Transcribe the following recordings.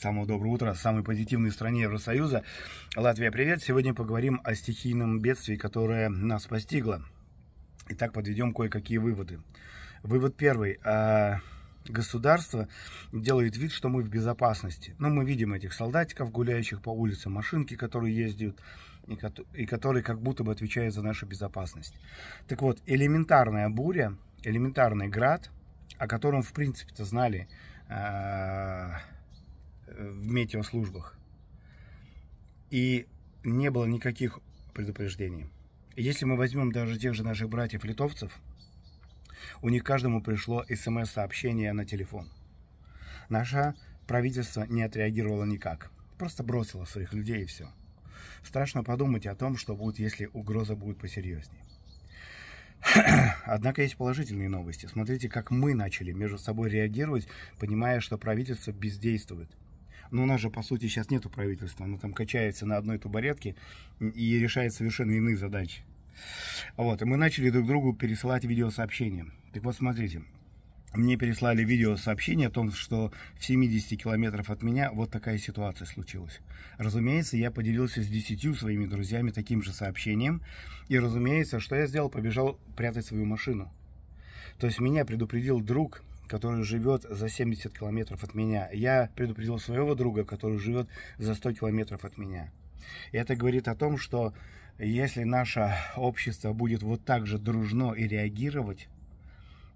Самого доброго утра, самой позитивной стране Евросоюза. Латвия, привет! Сегодня поговорим о стихийном бедствии, которое нас постигло. Итак, подведем кое-какие выводы. Вывод первый. А, государство делает вид, что мы в безопасности. Но ну, мы видим этих солдатиков, гуляющих по улице, машинки, которые ездят, и которые как будто бы отвечают за нашу безопасность. Так вот, элементарная буря, элементарный град, о котором, в принципе-то, знали а, в метеослужбах. И не было никаких предупреждений. Если мы возьмем даже тех же наших братьев-литовцев, у них каждому пришло смс-сообщение на телефон. Наше правительство не отреагировало никак. Просто бросило своих людей и все. Страшно подумать о том, что будет, если угроза будет посерьезнее. Однако есть положительные новости. Смотрите, как мы начали между собой реагировать, понимая, что правительство бездействует. Но ну, у нас же, по сути, сейчас нету правительства. Оно там качается на одной табуретке и решает совершенно иные задачи. Вот, и мы начали друг другу пересылать видеосообщения. Так вот, смотрите, мне переслали видеосообщение о том, что в 70 километров от меня вот такая ситуация случилась. Разумеется, я поделился с 10 своими друзьями таким же сообщением. И разумеется, что я сделал? Побежал прятать свою машину. То есть меня предупредил друг, который живет за 70 километров от меня. Я предупредил своего друга, который живет за 100 километров от меня. И это говорит о том, что если наше общество будет вот так же дружно и реагировать,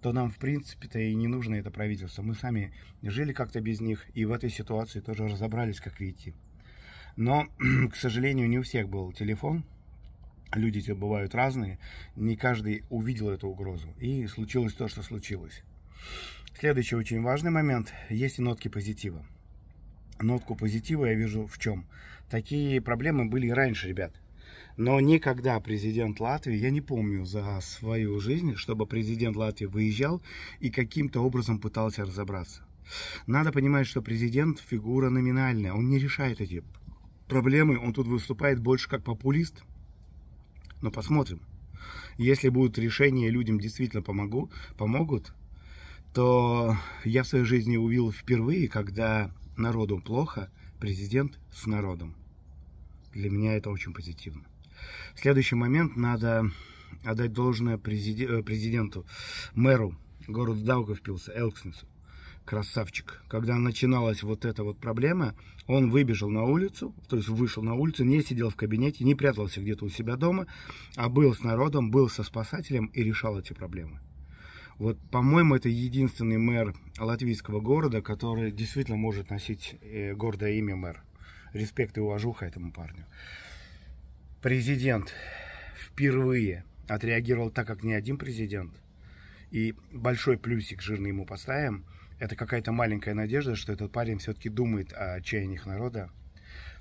то нам, в принципе-то, и не нужно это правительство. Мы сами жили как-то без них и в этой ситуации тоже разобрались, как видите. Но, к сожалению, не у всех был телефон. Люди бывают разные. Не каждый увидел эту угрозу. И случилось то, что случилось. Следующий очень важный момент. Есть и нотки позитива. Нотку позитива я вижу в чем. Такие проблемы были и раньше, ребят. Но никогда президент Латвии, я не помню за свою жизнь, чтобы президент Латвии выезжал и каким-то образом пытался разобраться. Надо понимать, что президент фигура номинальная, он не решает эти проблемы, он тут выступает больше как популист. Но посмотрим. Если будут решения, людям действительно помогу, помогут, что я в своей жизни увидел впервые, когда народу плохо, президент с народом. Для меня это очень позитивно. Следующий момент надо отдать должное э, президенту, мэру города Даугавпилса, Элкснесу. Красавчик. Когда начиналась вот эта вот проблема, он выбежал на улицу, то есть вышел на улицу, не сидел в кабинете, не прятался где-то у себя дома, а был с народом, был со спасателем и решал эти проблемы. Вот, по-моему, это единственный мэр латвийского города, который действительно может носить э, гордое имя мэр. Респект и уважуха этому парню. Президент впервые отреагировал так, как ни один президент. И большой плюсик жирный ему поставим. Это какая-то маленькая надежда, что этот парень все-таки думает о чаяниях народа.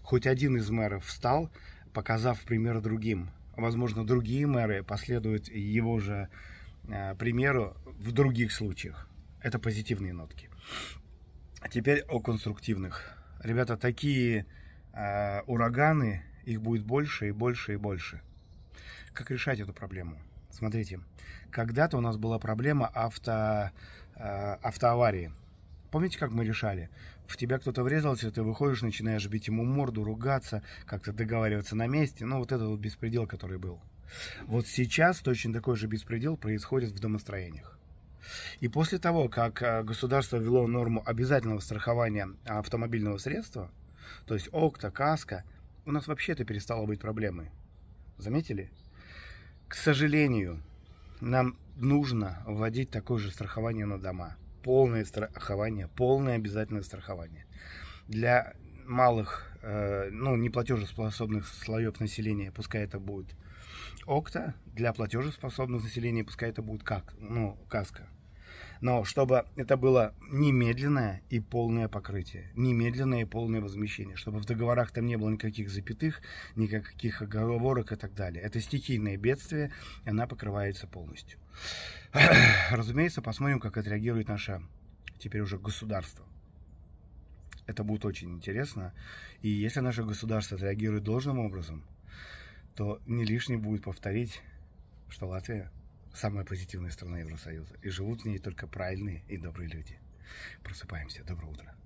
Хоть один из мэров встал, показав пример другим. Возможно, другие мэры последуют его же Э, примеру в других случаях. Это позитивные нотки. А теперь о конструктивных. Ребята, такие э, ураганы, их будет больше и больше и больше. Как решать эту проблему? Смотрите, когда-то у нас была проблема авто, э, автоаварии. Помните, как мы решали? в тебя кто-то врезался, ты выходишь, начинаешь бить ему морду, ругаться, как-то договариваться на месте. Ну, вот этот вот беспредел, который был. Вот сейчас точно такой же беспредел происходит в домостроениях. И после того, как э, государство ввело норму обязательного страхования автомобильного средства, то есть окта, каска, у нас вообще это перестало быть проблемой. Заметили? К сожалению, нам нужно вводить такое же страхование на дома – полное страхование, полное обязательное страхование. Для малых, э, ну, неплатежеспособных слоев населения, пускай это будет ОКТА, для платежеспособных населения, пускай это будет как, ну, каска. Но чтобы это было немедленное и полное покрытие, немедленное и полное возмещение, чтобы в договорах там не было никаких запятых, никаких оговорок и так далее. Это стихийное бедствие, и она покрывается полностью. Разумеется, посмотрим, как отреагирует наше теперь уже государство. Это будет очень интересно. И если наше государство отреагирует должным образом, то не лишним будет повторить, что Латвия самая позитивная страна Евросоюза. И живут в ней только правильные и добрые люди. Просыпаемся. Доброе утро.